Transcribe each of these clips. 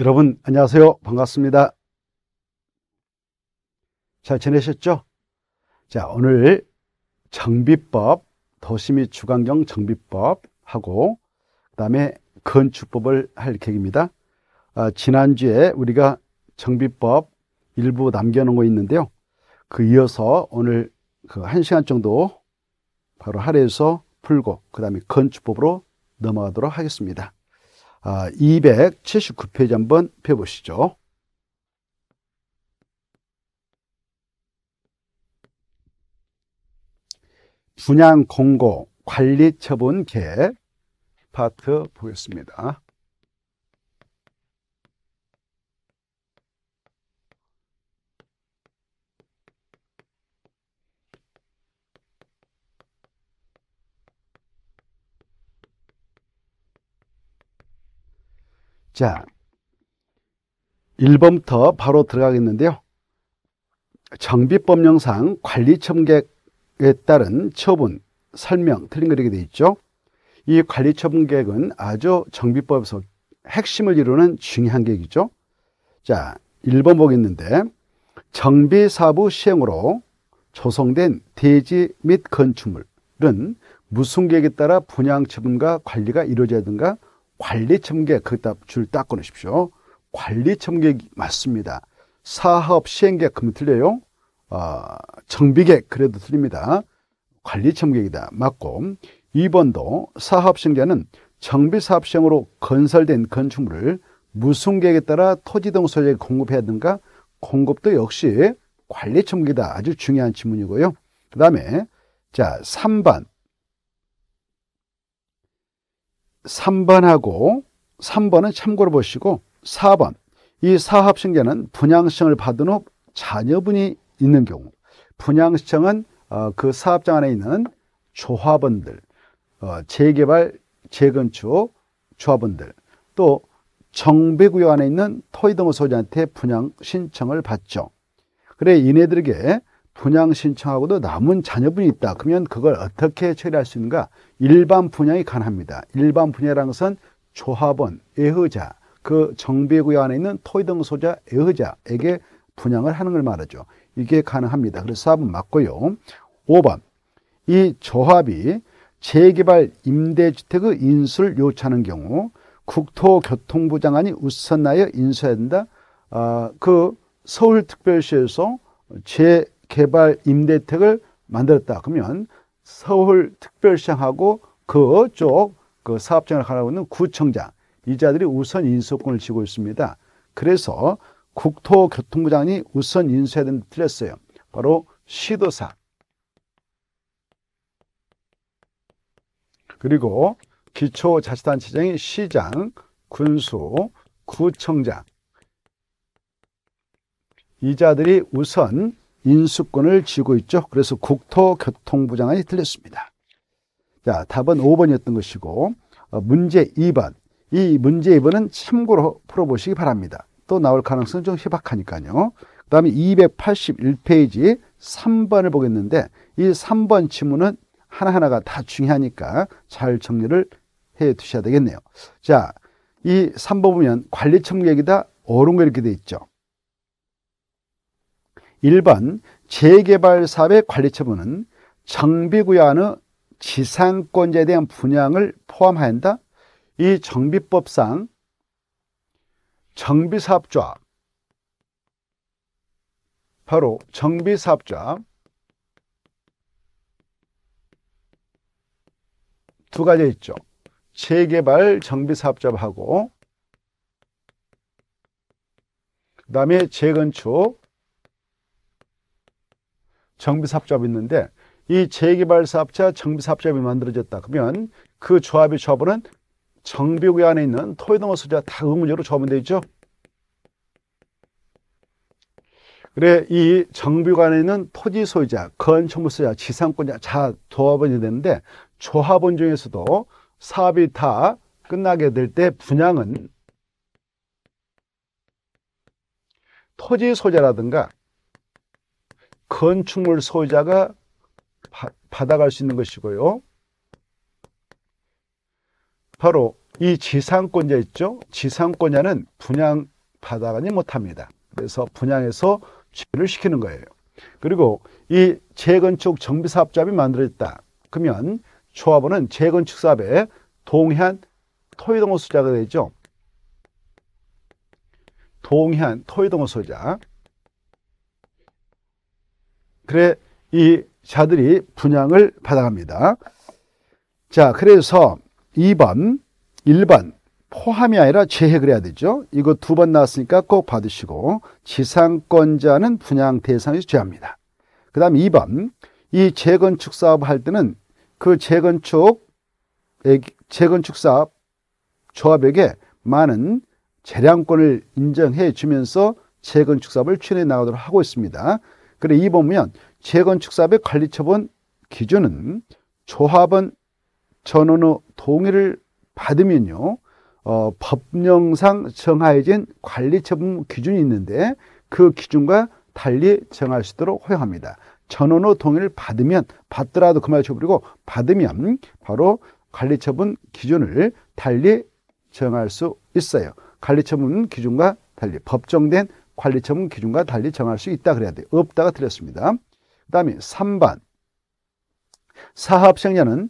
여러분 안녕하세요 반갑습니다 잘 지내셨죠? 자 오늘 정비법 도시미 주간경 정비법 하고 그 다음에 건축법을 할 계획입니다 아, 지난주에 우리가 정비법 일부 남겨놓은 거 있는데요 그 이어서 오늘 그 한시간 정도 바로 하래에서 풀고 그 다음에 건축법으로 넘어가도록 하겠습니다 279페이지 아, 한번 펴보시죠. 분양 공고 관리 처분 계획 파트 보겠습니다. 자, 1번부터 바로 들어가겠는데요. 정비법령상 관리첨객에 따른 처분, 설명, 틀린 거 이렇게 되어 있죠. 이관리처분은 아주 정비법에서 핵심을 이루는 중요한 계획이죠. 자, 1번 보겠는데 정비사부 시행으로 조성된 대지 및 건축물은 무슨 계획에 따라 분양 처분과 관리가 이루어져야 하든가 관리 청계 거기다 줄딱 끊으십시오. 관리 첨계 맞습니다. 사업 시행계 그러면 틀려요. 어, 정비계 그래도 틀립니다. 관리 첨계이다 맞고 2번도 사업 시행계는 정비 사업 시행으로 건설된 건축물을 무슨 계획에 따라 토지 등 소재에 공급해야 하는가 공급도 역시 관리 첨계다 아주 중요한 질문이고요. 그 다음에 자 3번 3번하고 3번은 참고로 보시고 4번 이 사합신계는 분양시청을 받은 후 자녀분이 있는 경우 분양시청은 어, 그 사업장 안에 있는 조합원들 어, 재개발, 재건축 조합원들 또 정비구역 안에 있는 토이 동소유한테 분양 신청을 받죠. 그래 이네들에게 분양 신청하고도 남은 자녀분이 있다. 그러면 그걸 어떻게 처리할 수 있는가? 일반 분양이 가능합니다. 일반 분양이라는 것은 조합원, 애허자, 그 정비구역 안에 있는 토의등 소자 애허자에게 분양을 하는 걸 말하죠. 이게 가능합니다. 그래서 4번 맞고요. 5번. 이 조합이 재개발 임대주택의 인수를 요청하는 경우 국토교통부 장관이 우선하여 인수해야 된다. 아, 그 서울특별시에서 제 개발 임대택을 만들었다 그러면 서울특별시장하고 그쪽 그 사업장을 가라고 있는 구청장 이 자들이 우선 인수권을 쥐고 있습니다. 그래서 국토교통부장이 우선 인수해야 된다 틀렸어요. 바로 시도사 그리고 기초자치단체장이 시장, 군수, 구청장 이 자들이 우선 인수권을 쥐고 있죠. 그래서 국토교통부장관이 틀렸습니다. 자, 답은 5번이었던 것이고 어, 문제 2번. 이 문제 2번은 참고로 풀어보시기 바랍니다. 또 나올 가능성은 좀 희박하니까요. 그 다음에 281페이지 3번을 보겠는데 이 3번 지문은 하나하나가 다 중요하니까 잘 정리를 해 두셔야 되겠네요. 자, 이 3번 보면 관리청 계획이다 어른 거 이렇게 돼 있죠. 일반 재개발 사업의 관리 처분은 정비구역의 지상권자에 대한 분양을 포함한다. 이 정비법상 정비사업조합 바로 정비사업조합 두 가지 있죠. 재개발 정비사업조합하고 그 다음에 재건축 정비사업조합이 있는데 이 재개발사업자 정비사업조합이 만들어졌다 그러면 그 조합의 조합원은 정비구역 안에 있는 토의동어 소재가 다 의무적으로 조합원되어 있죠. 그래 이정비구 안에 있는 토지 소유자, 건축물 소유자, 지상권자 다 조합원이 되는데 조합원 중에서도 사업이 다 끝나게 될 때 분양은 토지 소재라든가 건축물 소유자가 받아갈 수 있는 것이고요. 바로 이 지상권자 있죠. 지상권자는 분양 받아가지 못합니다. 그래서 분양해서 취를 시키는 거예요. 그리고 이 재건축 정비사업조합이 만들어졌다. 그러면 조합원은 재건축 사업에 동해안 토의동호 소자가 되죠. 동해안 토의동호 소자. 그래 이 자들이 분양을 받아갑니다. 자, 그래서 2번, 1번 포함이 아니라 재획을 해야 되죠. 이거 두 번 나왔으니까 꼭 받으시고 지상권자는 분양 대상에서 제합니다. 그 다음 2번 이 재건축 사업 할 때는 그 재건축 재건축 사업 조합에게 많은 재량권을 인정해 주면서 재건축 사업을 추진해 나가도록 하고 있습니다. 그래 이 보면 재건축사업의 관리처분 기준은 조합원 전원의 동의를 받으면요 어, 법령상 정하여진 관리처분 기준이 있는데 그 기준과 달리 정할 수 있도록 허용합니다. 전원의 동의를 받으면 받더라도 그말 쳐버리고 받으면 바로 관리처분 기준을 달리 정할 수 있어요. 관리처분 기준과 달리 법정된 관리 처분 기준과 달리 정할 수 있다 그래야 돼. 없다가 틀렸습니다. 그다음에 3번. 사업 생자는이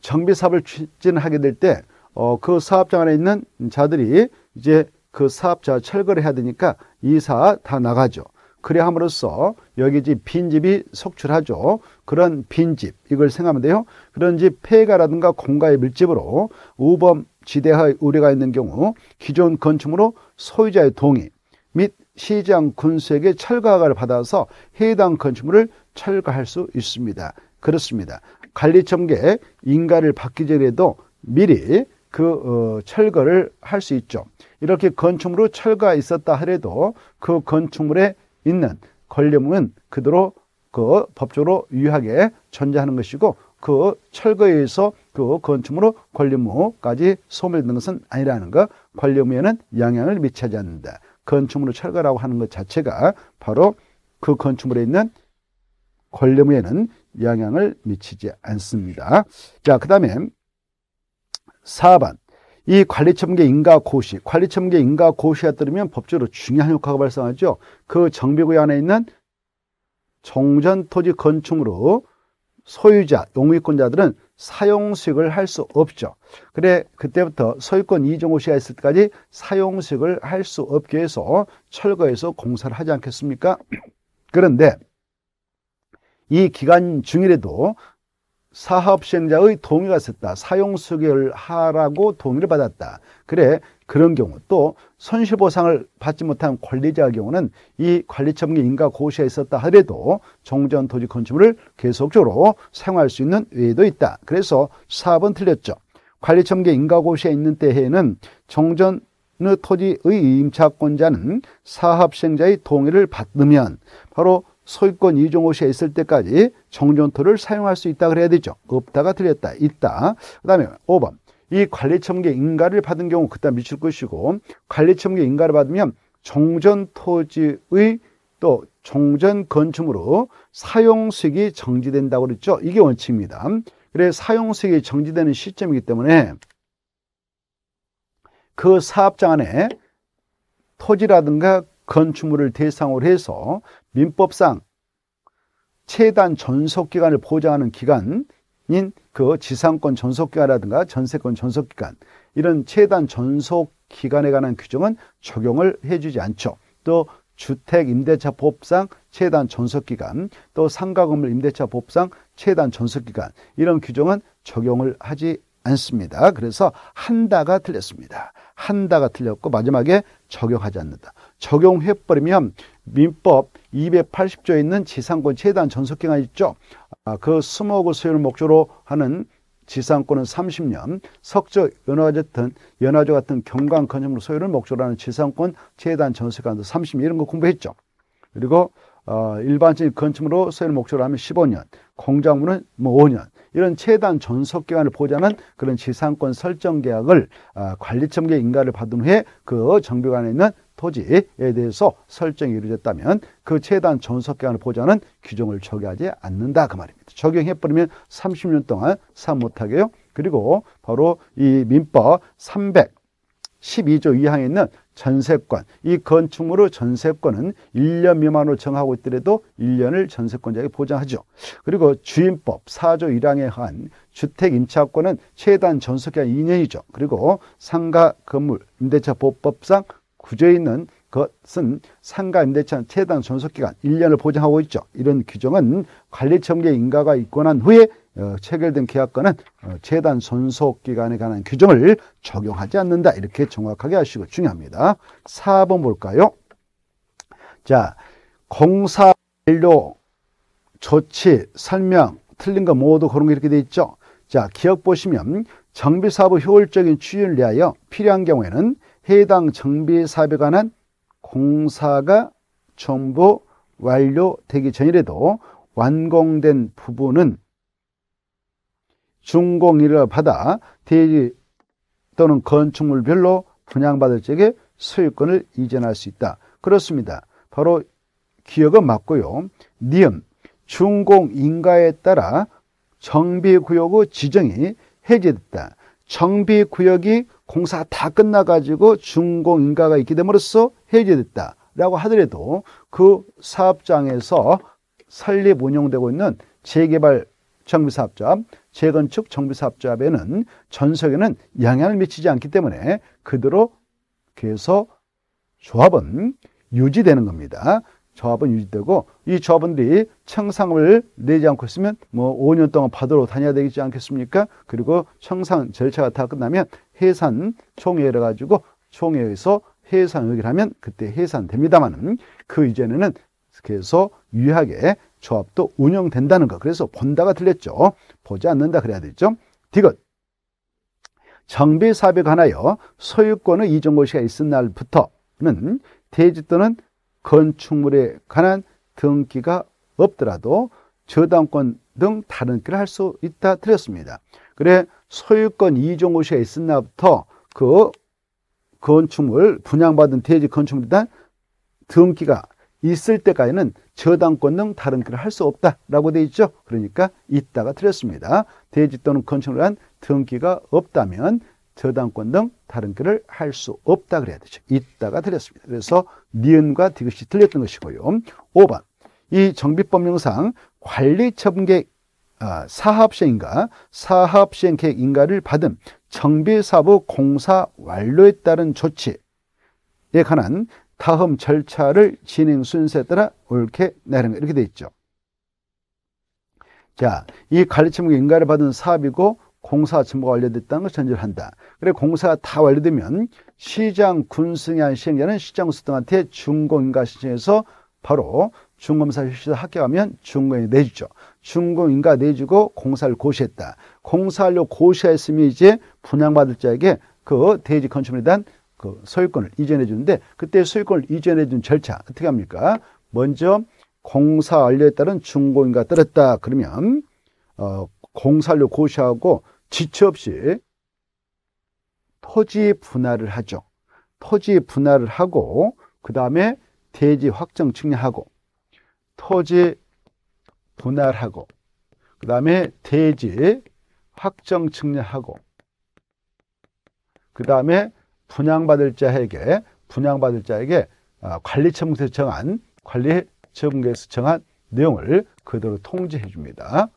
정비 사업을 추진하게 될 때그 어, 사업장 안에 있는 자들이 이제 그 사업자 철거를 해야 되니까 이사 다 나가죠. 그래 함으로써 여기 이제 빈집이 속출하죠. 그런 빈집 이걸 생각하면 돼요. 그런 집 폐가라든가 공가의 밀집으로 우범 지대하의 우려가 있는 경우 기존 건축물로 소유자의 동의 및 시장 군수에게 철거허가를 받아서 해당 건축물을 철거할 수 있습니다. 그렇습니다. 관리청계 인가를 받기 전에도 미리 그 어, 철거를 할 수 있죠. 이렇게 건축물로 철거가 있었다 하래도 그 건축물에 있는 권리은 그대로 그 법적으로 유효하게 존재하는 것이고 그 철거에 의해서 그 건축물로 권리무까지 소멸되는 것은 아니라는 것 권리무에는 영향을 미치지 않는다. 건축물을 철거라고 하는 것 자체가 바로 그 건축물에 있는 권리무에는 영향을 미치지 않습니다. 자, 그 다음에 4번. 이관리처계 인가 고시, 관리처계 인가 고시에 따르면 법적으로 중요한 효과가 발생하죠. 그 정비구역 안에 있는 종전토지 건축으로 소유자, 용의권자들은 사용 수익을 할 수 없죠. 그래 그때부터 소유권 이종호 씨가 있을 때까지 사용 수익을 할 수 없게 해서 철거해서 공사를 하지 않겠습니까? 그런데 이 기간 중이라도 사업 시행자의 동의가 있었다. 사용 수익을 하라고 동의를 받았다. 그래 그런 경우 또 손실보상을 받지 못한 관리자의 경우는 이관리청분 인가 고시에 있었다 하더라도 종전 토지 건축물을 계속적으로 사용할 수 있는 외에도 있다. 그래서 4번 틀렸죠. 관리청분계 인가고시에 있는 때에는 종전 의 토지의 임차권자는 사업시행자의 동의를 받으면 바로 소유권 이종호시에 있을 때까지 정전토를 사용할 수 있다 그래야 되죠. 없다가 틀렸다. 있다. 그 다음에 5번 이 관리처분계 인가를 받은 경우 그따 미칠 것이고 관리처분계 인가를 받으면 정전토지의 또 종전 건축으로 사용수익이 정지된다고 그랬죠. 이게 원칙입니다. 그래서 사용수익이 정지되는 시점이기 때문에 그 사업장 안에 토지라든가 건축물을 대상으로 해서 민법상 최단 전속기간을 보장하는 기간 기간인 그 지상권 전속기간이라든가 전세권 전속기간 이런 최단 전속기간에 관한 규정은 적용을 해주지 않죠. 또 주택 임대차 법상 최단 전속기간 또 상가 건물 임대차 법상 최단 전속기간 이런 규정은 적용을 하지 않습니다. 그래서 한다가 틀렸습니다. 한다가 틀렸고 마지막에 적용하지 않는다. 적용해버리면 민법 280조에 있는 지상권 최단 전속기간 있죠. 아, 그 수목을 소유를목조로 하는 지상권은 30년, 석조 연화제 같은 연화조 같은 경관 건축물 소유를 목조로 하는 지상권 재단 전세가도 30년 이런 거 공부했죠. 그리고 어, 일반적인 건축물로 소유를 목조로 하면 15년, 공작물은 뭐 5년, 이런 최단 존속 기간을 보장하는 그런 지상권 설정 계약을 아, 관리청계 인가를 받은 후에 그 정비관에 있는 토지에 대해서 설정이 이루어졌다면 그 최단 존속 기간을 보장하는 규정을 적용하지 않는다 그 말입니다. 적용해 버리면 30년 동안 사업 못하게요. 그리고 바로 이 민법 312조 2항에 있는 전세권, 이 건축물의 전세권은 1년 미만으로 정하고 있더라도 1년을 전세권자에게 보장하죠. 그리고 주임법 4조 1항에 한 주택 임차권은 최단 전속기간 2년이죠. 그리고 상가 건물 임대차 보법상 구조에 있는 것은 상가 임대차 최단 전속기간 1년을 보장하고 있죠. 이런 규정은 관리청계 인가가 있고 난 후에 어, 체결된 계약과는 어, 재단 손속 기간에 관한 규정을 적용하지 않는다. 이렇게 정확하게 하시고 중요합니다. 4번 볼까요? 자, 공사 완료, 조치, 설명, 틀린 거 모두 그런 게 이렇게 돼 있죠. 자, 기억 보시면 정비 사업의 효율적인 추진을 위하여 필요한 경우에는 해당 정비 사업에 관한 공사가 전부 완료되기 전이라도 완공된 부분은 준공이를 받아 대지 또는 건축물별로 분양받을 적에 소유권을 이전할 수 있다. 그렇습니다. 바로 기억은 맞고요. 니은 준공인가에 따라 정비구역의 지정이 해제됐다. 정비구역이 공사 다 끝나가지고 준공인가가 있게 됨으로써 해제됐다. 라고 하더라도 그 사업장에서 설립 운영되고 있는 재개발 정비사업자 재건축 정비사업조합에는 전석에는 영향을 미치지 않기 때문에 그대로 계속 조합은 유지되는 겁니다. 조합은 유지되고 이 조합원들이 청상을 내지 않고 있으면 뭐 5년 동안 받으러 다녀야 되지 않겠습니까? 그리고 청상 절차가 다 끝나면 해산 총회를 가지고 총회에서 해산 의결하면 그때 해산됩니다만은 그 이전에는 계속 유하게 조합도 운영된다는 것. 그래서 본다가 들렸죠. 보지 않는다 그래야 되죠. 디귿. 정비 사업에 관하여 소유권의 이전 고시가 있은 날부터는 대지 또는 건축물에 관한 등기가 없더라도 저당권 등 다른 길을 할 수 있다 드렸습니다. 그래 소유권 이종 고시가 있은 날부터 그 건축물 분양받은 대지 건축물에 대한 등기가 있을 때까지는 저당권 등 다른 길을 할 수 없다라고 돼 있죠. 그러니까 있다가 틀렸습니다. 대지 또는 건축을 한 등기가 없다면 저당권 등 다른 길을 할 수 없다 그래야 되죠. 있다가 틀렸습니다. 그래서 니은과 디귿이 틀렸던 것이고요. 5번 이 정비법령상 관리처분계획 아, 사업시행인가 사업시행계획인가를 받은 정비사부 공사 완료에 따른 조치에 관한 다음 절차를 진행 순서에 따라 옳게 내는 이렇게 돼 있죠. 자, 이관리침과 인가를 받은 사업이고 공사 정보가 완료됐다는 걸 전제한다. 그래 공사가 다 완료되면 시장 군승한 시행자는 시장 수등한테 준공인가 신청해서 바로 중검사 실시도 합격하면 준공인 내주죠. 준공인가 내주고 공사를 고시했다. 공사료 고시하였으면 이제 분양받을 자에게 그 대지 건축물에 대한 그 소유권을 이전해 주는데 그때 소유권을 이전해 준 절차 어떻게 합니까? 먼저 공사 완료에 따른 준공인가 떨었다 그러면 어, 공사료 고시하고 지체 없이 토지 분할을 하죠. 토지 분할을 하고 그 다음에 대지 확정 측량하고 토지 분할하고 그 다음에 대지 확정 측량하고 그 다음에 분양받을 자에게 분양받을 자에게 아, 관리처분서 정한관리처분에서정한 내용을 그대로 통지해 줍니다.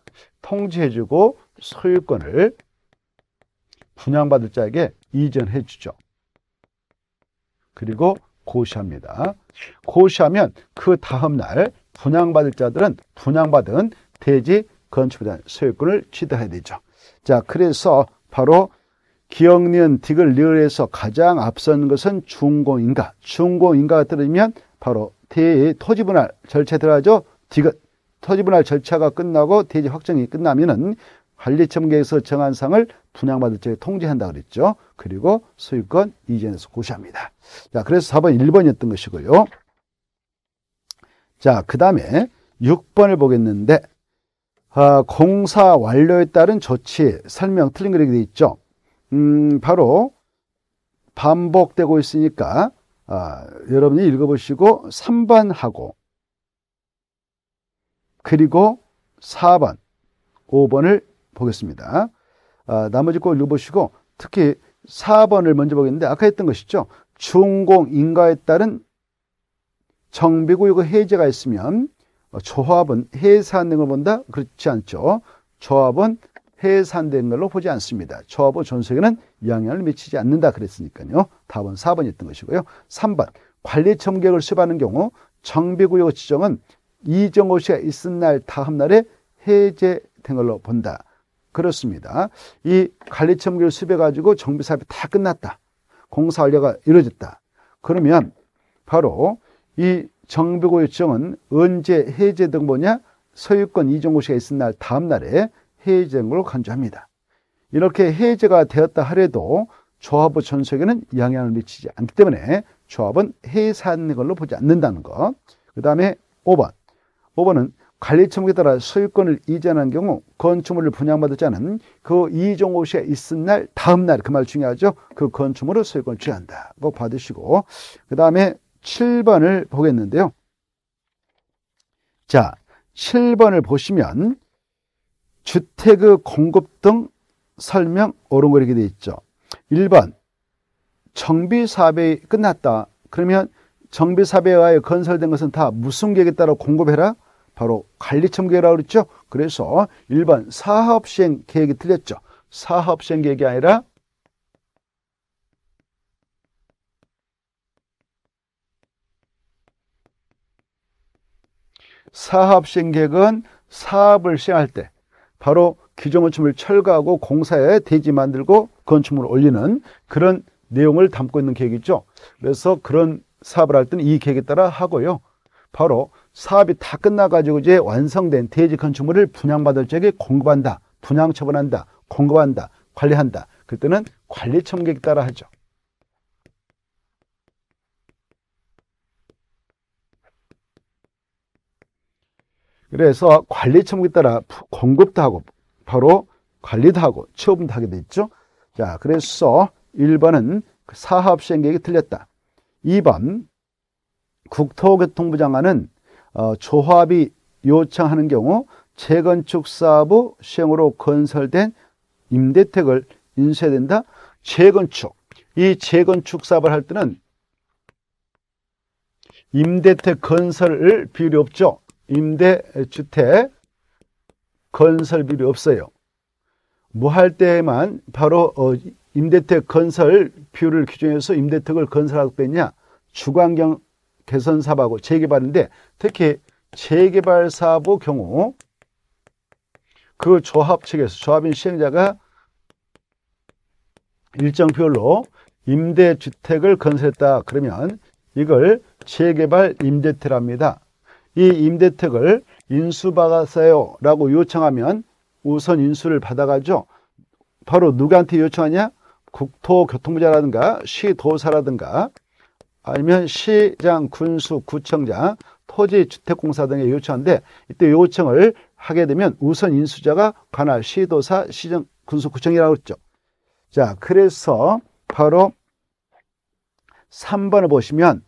통지해 주고 소유권을 분양받을 자에게 이전해 주죠. 그리고 고시합니다. 고시하면 그 다음날 분양받을 자들은 분양받은 대지 건축에 대한 소유권을 취득해야 되죠. 자, 그래서 바로 기억니은 딕을 리을에서 가장 앞선 것은 중공인가. 중공인가가 들으면 바로 대의 토지분할 절차들 에어가죠 딕은 토지분할 절차가 끝나고 대지 확정이 끝나면은 관리청계에서 정한 상을 분양받을 적 통지한다 그랬죠. 그리고 소유권 이전에서 고시합니다. 자, 그래서 4번 1번이었던 것이고요. 자, 그 다음에 6번을 보겠는데 아, 공사 완료에 따른 조치 설명 틀린 그렇게 되어 있죠. 음, 바로 반복되고 있으니까 아, 여러분이 읽어보시고 3번하고 그리고 4번, 5번을 보겠습니다. 아, 나머지 꼭 읽어보시고 특히 4번을 먼저 보겠는데 아까 했던 것이죠. 중공 인가에 따른 정비구역 의 해제가 있으면 어, 조합은 해산능을 본다? 그렇지 않죠. 조합은 해산된 걸로 보지 않습니다. 처하고 전세계는 영향을 미치지 않는다 그랬으니까요. 답은 4번이었던 것이고요. 3번 관리 청객을 수반하는 경우 정비구역 지정은 이정호 씨가 있은 날 다음 날에 해제된 걸로 본다. 그렇습니다. 이 관리 청객을 수배 가지고 정비 사업이 다 끝났다. 공사 완료가 이루어졌다. 그러면 바로 이 정비구역 지정은 언제 해제된 거냐? 소유권 이정호 씨가 있은 날 다음 날에 해제인 걸로 간주합니다. 이렇게 해제가 되었다 하래도 조합의 전속에는 영향을 미치지 않기 때문에 조합은 해산 걸로 보지 않는다는 것. 그 다음에 5번. 5번은 관리 처목에 따라 소유권을 이전한 경우 건축물을 분양받았지 않그 이종 오씨가 있은 날 다음 날 그 말 중요하죠. 그 건축물을 소유권을 취한다. 꼭 받으시고 그 다음에 7번을 보겠는데요. 자 7번을 보시면 주택의 공급 등 설명 오른거리게 되어 있죠. 1번 정비 사업이 끝났다. 그러면 정비 사업에 의하여 건설된 것은 다 무슨 계획에 따라 공급해라? 바로 관리청 계획이라고 그랬죠. 그래서 1번 사업 시행 계획이 틀렸죠. 사업 시행 계획이 아니라 사업 시행 계획은 사업을 시행할 때 바로 기존건축물 철거하고 공사에 대지 만들고 건축물을 올리는 그런 내용을 담고 있는 계획이죠. 그래서 그런 사업을 할 때는 이 계획에 따라 하고요. 바로 사업이 다 끝나가지고 이제 완성된 대지 건축물을 분양받을 적에 공급한다, 분양 처분한다, 공급한다, 관리한다. 그때는 관리 청객에 따라 하죠. 그래서 관리 청구에 따라 공급도 하고 바로 관리도 하고 취업도 하게 돼 있죠. 자, 그래서 1번은 그 사업 시행 계획이 틀렸다. 2번 국토교통부 장관은 어, 조합이 요청하는 경우 재건축 사업의 시행으로 건설된 임대택을 인쇄해야 된다. 재건축. 이 재건축 사업을 할 때는 임대택 건설 비율이 없죠. 임대주택 건설비를 없어요. 뭐 할 때만 바로 어, 임대택 건설비율 규정해서 임대택을 건설하고 있냐 주관경 개선 사업하고 재개발인데 특히 재개발 사업의 경우 그 조합 측에서 조합인 시행자가 일정 비로 임대주택을 건설했다 그러면 이걸 재개발 임대택이니다이 임대택을 인수받았어요 라고 요청하면 우선 인수를 받아가죠. 바로 누구한테 요청하냐? 국토교통부자라든가 시도사라든가 아니면 시장, 군수, 구청장, 토지주택공사 등에 요청인데 이때 요청을 하게 되면 우선 인수자가 관할 시도사, 시정, 군수, 구청이라고 했죠. 자, 그래서 바로 3번을 보시면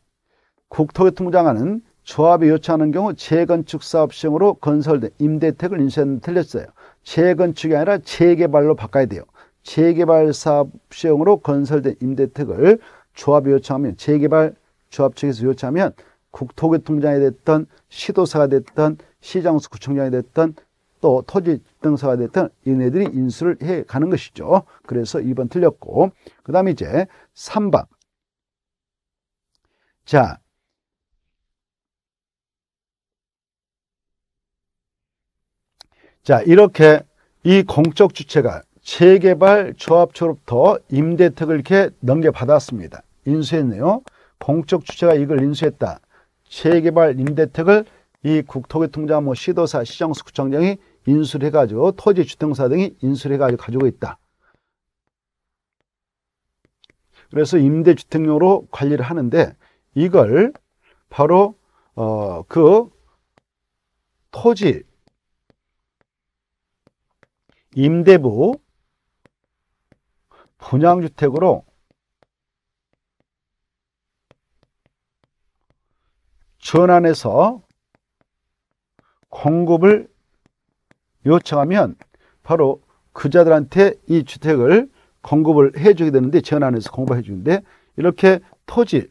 국토교통부 장관은 조합이 요청하는 경우 재건축 사업 시행으로 건설된 임대택을 인쇄는 틀렸어요. 재건축이 아니라 재개발로 바꿔야 돼요. 재개발 사업 시행으로 건설된 임대택을 조합이 요청하면 재개발 조합 측에서 요청하면 국토교통장이 됐던 시도사가 됐던 시장구청장이 수 됐던 또 토지 등사가 됐던 이네들이 인수를 해 가는 것이죠. 그래서 2번 틀렸고 그 다음에 이제 3번 자 자, 이렇게 이 공적 주체가 재개발 조합처로부터 임대택을 이렇게 넘겨받았습니다. 인수했네요. 공적 주체가 이걸 인수했다. 재개발 임대택을 이 국토교통장 뭐 시도사 시정수구청장이 인수를 해가지고 토지주택사 등이 인수를 해가지고 가지고 있다. 그래서 임대주택용로 관리를 하는데 이걸 바로 어, 그 토지 임대부 분양주택으로 전환해서 공급을 요청하면 바로 그자들한테 이 주택을 공급을 해주게 되는데 전환해서 공급해 주는데 이렇게 토지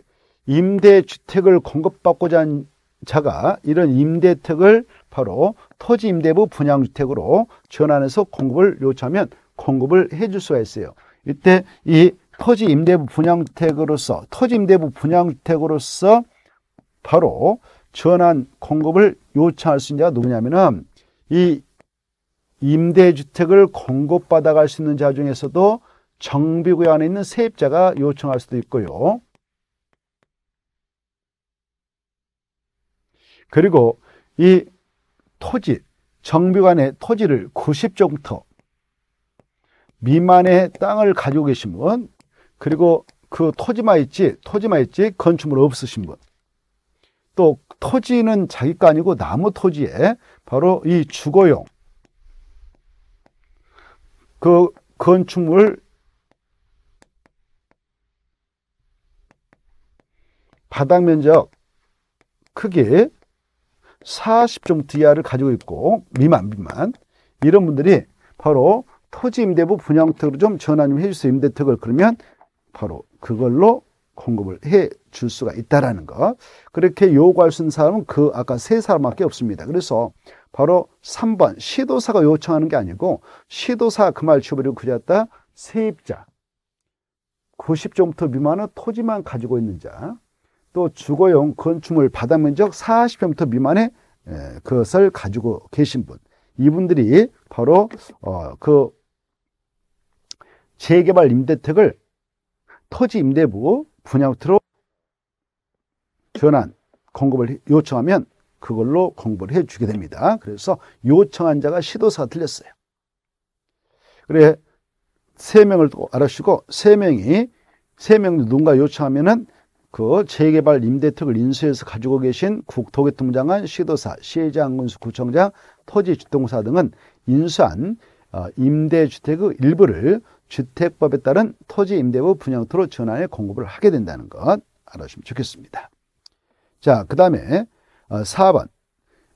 임대주택을 공급받고자 한 자가 이런 임대택을 바로 토지 임대부 분양주택으로 전환해서 공급을 요청하면 공급을 해 줄 수가 있어요. 이때 이 토지 임대부 분양주택으로서 토지 임대부 분양주택으로서 바로 전환 공급을 요청할 수 있는 자가 누구냐면은 이 임대주택을 공급받아 갈 수 있는 자 중에서도 정비구역 안에 있는 세입자가 요청할 수도 있고요. 그리고 이 토지, 정비관의 토지를 9 0조부터 미만의 땅을 가지고 계신 분 그리고 그 토지만 있지 토지만 있지 건축물 없으신 분 또 토지는 자기 거 아니고 나무 토지에 바로 이 주거용 그 건축물 바닥 면적 크기 40종부 이하를 가지고 있고 미만 미만 이런 분들이 바로 토지 임대부 분양특으로 좀 전환 좀해주세요 임대특을 그러면 바로 그걸로 공급을 해 줄 수가 있다라는 것. 그렇게 요구할 수 있는 사람은 그 아까 세 사람밖에 없습니다. 그래서 바로 3번 시도사가 요청하는 게 아니고 시도사 그 말 취업을 그렸다 세입자 90종부터 미만은 토지만 가지고 있는 자또 주거용 건축물 바닥 면적 40평 부터 미만의 예, 그것을 가지고 계신 분 이분들이 바로 어, 그 재개발 임대택을 토지 임대부 분양부로 전환 공급을 요청하면 그걸로 공급을 해주게 됩니다. 그래서 요청한 자가 시도사가 틀렸어요. 그래 세 명을 알아시고 세 명이 세명 누군가 요청하면은 그 재개발 임대택을 인수해서 가지고 계신 국토교통장관 시도사, 시장 군수, 구청장, 토지 주동사 등은 인수한 어, 임대주택의 일부를 주택법에 따른 토지 임대부 분양토로 전환해 공급을 하게 된다는 것 알아주시면 좋겠습니다. 자, 그 다음에 4번. 어,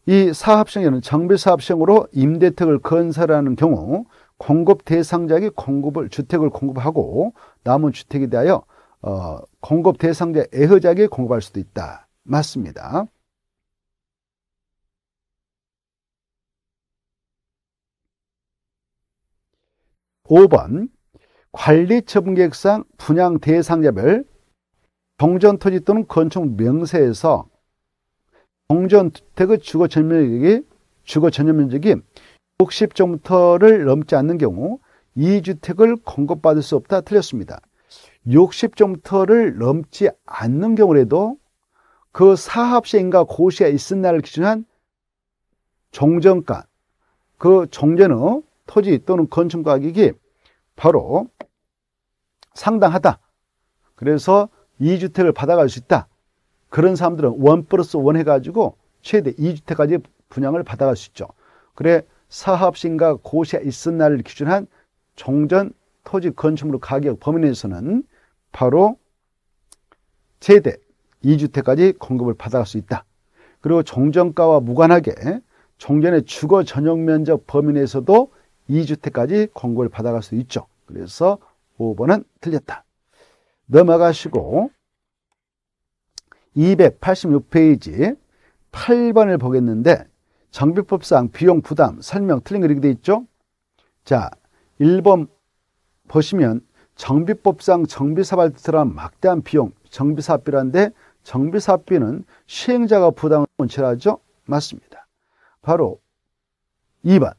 이 사업시행에는 정비사업시행으로 임대택을 건설하는 경우 공급 대상자에게 공급을, 주택을 공급하고 남은 주택에 대하여 어, 공급 대상자 애허자에게 공급할 수도 있다. 맞습니다. 오번 관리 처분 계획상 분양 대상자별 정전 토지 또는 건축 명세에서 정전 주택의 주거 전면적이 주거 전면 면적이 6 0제곱터를 넘지 않는 경우 이 주택을 공급받을 수 없다 틀렸습니다. 60점터를 넘지 않는 경우라도 그 사합시행과 고시가 있은 날을 기준한 종전가, 그 종전의 토지 또는 건축 가격이 바로 상당하다. 그래서 2주택을 받아갈 수 있다. 그런 사람들은 원 플러스 원 해가지고 최대 2주택까지 분양을 받아갈 수 있죠. 그래 사합신과 고시가 있은 날을 기준한 종전 토지 건축물 가격 범위 내에서는 바로 세대 2주택까지 공급을 받아갈 수 있다. 그리고 종전가와 무관하게 종전의 주거 전용 면적 범위 내에서도 2주택까지 공급을 받아갈 수 있죠. 그래서 5번은 틀렸다. 넘어가시고 286페이지 8번을 보겠는데 정비법상 비용 부담 설명 틀린 그렇게 돼 있죠. 자, 1번 보시면 정비법상 정비사 발표란 막대한 비용, 정비사업비란데 정비사업비는 시행자가 부담을 원칙하죠? 맞습니다. 바로 2번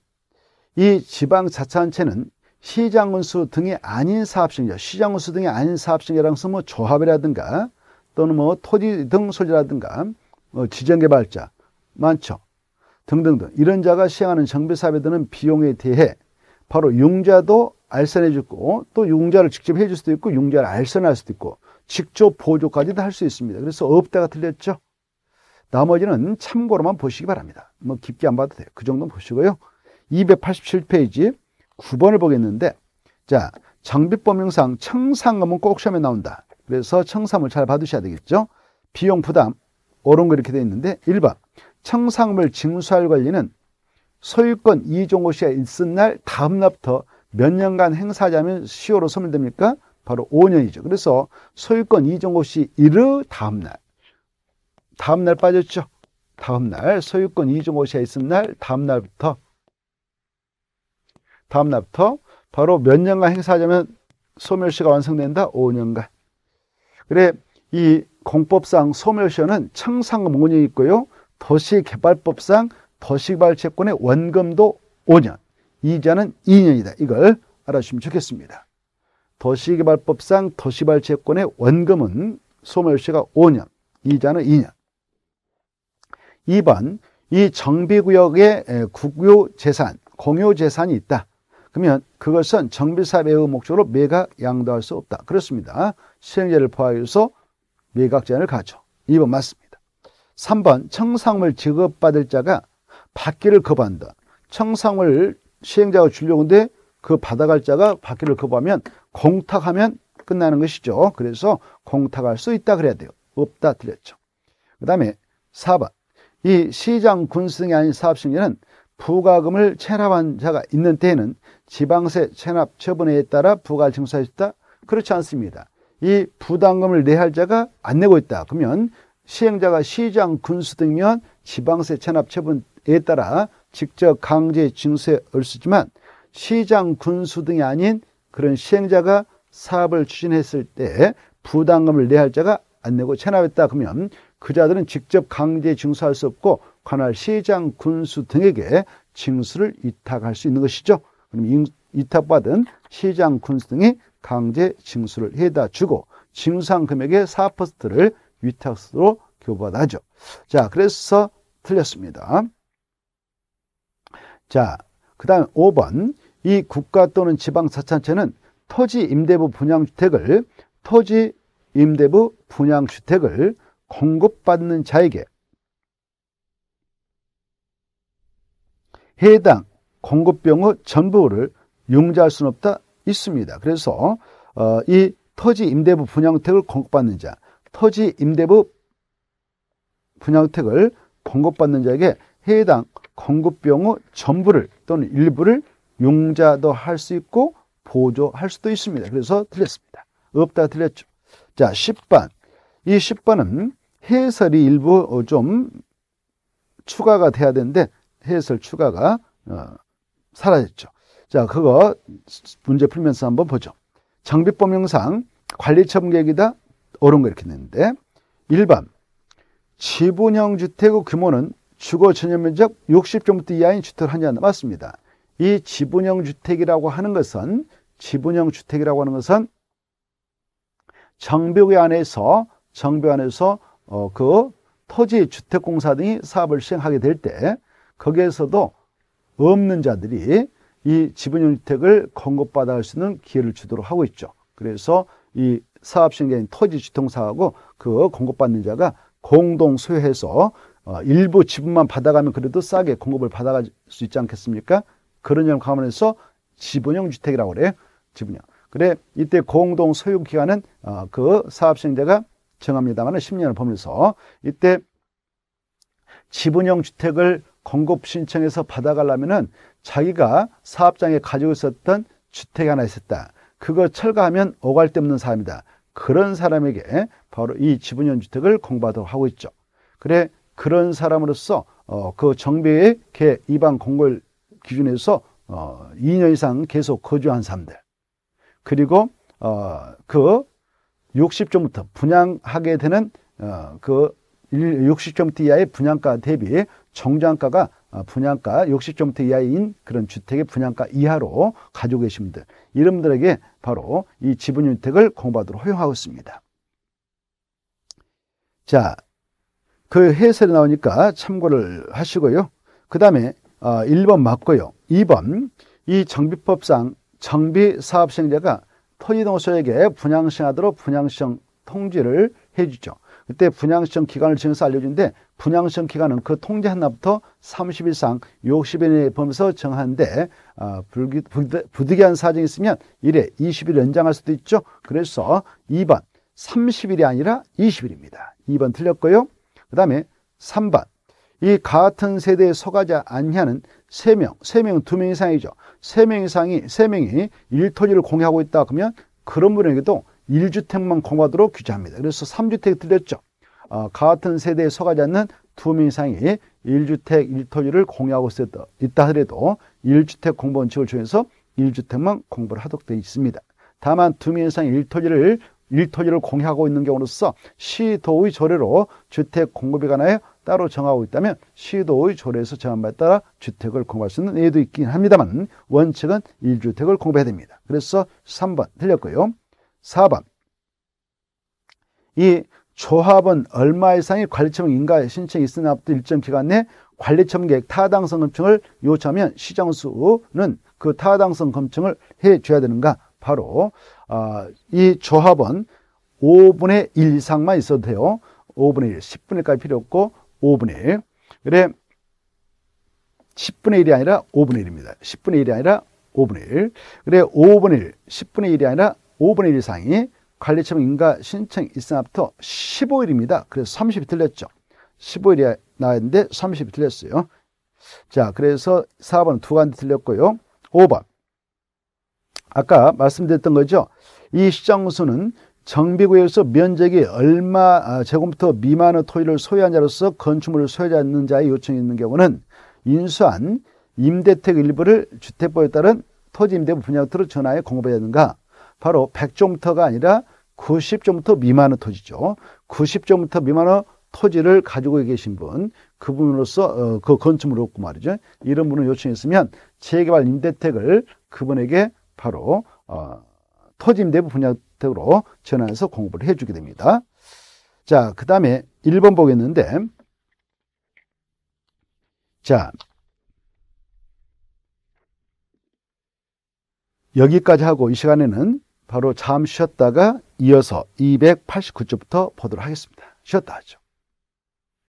이 지방자치단체는 시장군수 등이 아닌 사업시행자, 시장군수 등이 아닌 사업시행자랑 쓰면 조합이라든가 또는 뭐 토지 등 소유라든가 뭐 지정개발자 많죠. 등등등 이런 자가 시행하는 정비사업에 드는 비용에 대해 바로 융자도 알선해 주고 또 융자를 직접 해줄 수도 있고 융자를 알선할 수도 있고 직접 보조까지도 할 수 있습니다. 그래서 없다가 틀렸죠. 나머지는 참고로만 보시기 바랍니다. 뭐 깊게 안 봐도 돼요. 그 정도는 보시고요. 287페이지 9번을 보겠는데 자정비법령상 청산금은 꼭 시험에 나온다. 그래서 청산을잘 받으셔야 되겠죠. 비용 부담 옳은 거 이렇게 돼 있는데 1번 청산을 징수할 권리는 소유권 이종호 씨가 있은 날 다음 날부터 몇 년간 행사하자면 시효로 소멸됩니까? 바로 5년이죠. 그래서 소유권 이전고 시 이르 다음날 다음날 빠졌죠. 다음날 소유권 이전고 시가 있은 날 다음날부터 다음날부터 바로 몇 년간 행사하자면 소멸시가 완성된다. 5년간. 그래 이 공법상 소멸시효는 청산금 5년 있고요. 도시개발법상 도시개발채권의 원금도 5년. 이자는 2년이다. 이걸 알아주시면 좋겠습니다. 도시개발법상 도시발채권의 원금은 소멸시가 5년, 이자는 2년. 2번, 이 정비구역에 국요재산, 공요재산이 있다. 그러면 그것은 정비사업의 목적으로 매각 양도할 수 없다. 그렇습니다. 시행자를 포함해서 매각 제한을 가져. 2번 맞습니다. 3번 청상물 지급받을 자가 받기를 거부한다. 청상물 시행자가 주려고 하는데 그 받아갈 자가 받기를 거부하면 공탁하면 끝나는 것이죠. 그래서 공탁할 수 있다 그래야 돼요. 없다 틀렸죠. 그 다음에 4번 이 시장 군승이 아닌 사업승인은 부가금을 체납한 자가 있는 때에는 지방세 체납 처분에 따라 부과를 징수할 수 있다? 그렇지 않습니다. 이 부담금을 내할 자가 안 내고 있다. 그러면 시행자가 시장 군수 등면 지방세 체납 처분에 따라 직접 강제 징수할수있지만 시장 군수 등이 아닌 그런 시행자가 사업을 추진했을 때 부담금을 내할 자가 안 내고 체납했다 그러면 그 자들은 직접 강제 징수할 수 없고 관할 시장 군수 등에게 징수를 이탁할 수 있는 것이죠. 그럼 이탁받은 시장 군수 등이 강제 징수를 해다 주고 징수한 금액의 4%를 위탁수로 교부하다 하죠. 자, 그래서 틀렸습니다. 자, 그 다음 5번. 이 국가 또는 지방사산체는 토지 임대부 분양주택을 토지 임대부 분양주택을 공급받는 자에게 해당 공급병의 전부를 용자할 수는 없다 있습니다. 그래서 어, 이 토지 임대부 분양주택을 공급받는 자, 토지 임대부 분양주택을 공급받는 자에게 해당 공급병용의 전부를 또는 일부를 용자도 할 수 있고 보조할 수도 있습니다. 그래서 틀렸습니다. 없다 틀렸죠. 자, 10번. 이 10번은 해설이 일부 어, 좀 추가가 돼야 되는데 해설 추가가 어, 사라졌죠. 자, 그거 문제 풀면서 한번 보죠. 정비법 영상 관리처분 계획이다. 옳은 거 이렇게 냈는데 1번 지분형 주택의 규모는 주거 전용면적 60제곱미터 이하인 주택을 하냐 맞습니다. 이 지분형 주택이라고 하는 것은 지분형 주택이라고 하는 것은 정비구 안에서 정비 안에서 어, 그 토지 주택공사 등이 사업을 시행하게 될 때 거기에서도 없는 자들이 이 지분형 주택을 공급받아 할 수 있는 기회를 주도록 하고 있죠. 그래서 이 사업 시행자 토지 주택공사하고 그 공급받는 자가 공동 소유해서 어, 일부 지분만 받아가면 그래도 싸게 공급을 받아갈 수 있지 않겠습니까? 그런 점 감안해서 지분형 주택이라고 그래요. 지분형. 그래 이때 공동 소유 기간은 어, 그 사업시행자가 정합니다만 10년을 보면서 이때 지분형 주택을 공급 신청해서 받아가려면은 자기가 사업장에 가지고 있었던 주택이 하나 있었다. 그거 철거하면 오갈 데 없는 사람이다. 그런 사람에게 바로 이 지분형 주택을 공부하도록 하고 있죠. 그래 그런 사람으로서 어, 그정비의개 이방 공골 고 기준에서 2년 어, 이상 계속 거주한 사람들 그리고 어, 그 60점부터 분양하게 되는 그 60점대 이하의 분양가 대비 정장가가 분양가 60점대 이하인 그런 주택의 분양가 이하로 가지고 계신 분들 이름들에게 바로 이 지분유택을 공부하도록 허용하고 있습니다. 자, 그 해설이 나오니까 참고를 하시고요. 그 다음에 어, 아, 1번 맞고요. 2번 이 정비법상 정비사업시행자가 토지농소에게 분양시행하도록 분양시행 통지를 해주죠. 그때 분양시험 기간을 정해서 알려주는데 분양시험 기간은 그통지한 날부터 30일 상 60일 에 범해서 정하는데 어, 불기, 부득이한 사정이 있으면 이래 20일 연장할 수도 있죠. 그래서 2번 30일이 아니라 20일입니다. 2번 틀렸고요. 그 다음에 3번 이 같은 세대에 속하지 않냐는 3명, 3명은 2명 이상이죠. 3명 이상이, 3명이 일터지를 공유하고 있다 그러면 그런 분에게도 1주택만 공유하도록 규제합니다. 그래서 3주택 들렸죠. 어, 같은 세대에 속하지 않는 2명 이상이 1주택 일터지를 공유하고 있다 하더라도 1주택 공부원 지을 통해서 1주택만 공부를 하도록 되어 있습니다. 다만 2명 이상 일터지를 일터지를 공유하고 있는 경우로서 시도의 조례로 주택 공급에 관하여 따로 정하고 있다면 시도의 조례에서 정한 바에 따라 주택을 공급할 수 있는 예도 있긴 합니다만 원칙은 일주택을 공급해야 됩니다. 그래서 3번 틀렸고요. 4번 이 조합은 얼마 이상의 관리청 인가 신청이 있은 으 앞도 일정 기간 내관리청분 계획 타당성 검증을 요청하면 시장수는그 타당성 검증을 해줘야 되는가? 바로 아, 이 조합은 5분의 1 이상만 있어도 돼요. 5분의 1, 10분의 1까지 필요 없고 5분의 1. 그래 10분의 1이 아니라 5분의 1입니다. 10분의 1이 아니라 5분의 1. 그래 5분의 1, 10분의 1이 아니라 5분의 1 이상이 관리처분 인가 신청 일상부터 15일입니다. 그래서 30이 틀렸죠. 15일이 나왔는데 30이 틀렸어요. 자, 그래서 4번은 두 가지 틀렸고요. 5번. 아까 말씀드렸던 거죠. 이 시장수는 정비구에서 면적이 얼마 제곱미터 아, 미만의 토지를 소유한 자로서 건축물을 소유하지 않는 자의 요청이 있는 경우는 인수한 임대택 일부를 주택법에 따른 토지 임대부 분양토로 전하여 공급해야 하는가? 바로 100종부터가 아니라 90종부터 미만의 토지죠. 90종부터 미만의 토지를 가지고 계신 분, 그분으로서 어, 그 건축물을 얻고 말이죠. 이런 분을 요청했으면 재개발 임대택을 그분에게 바로 어, 토지임대부 분양택으로 전환해서 공급을 해주게 됩니다. 자, 그 다음에 1번 보겠는데 자, 여기까지 하고 이 시간에는 바로 잠 쉬었다가 이어서 289쪽부터 보도록 하겠습니다. 쉬었다 하죠.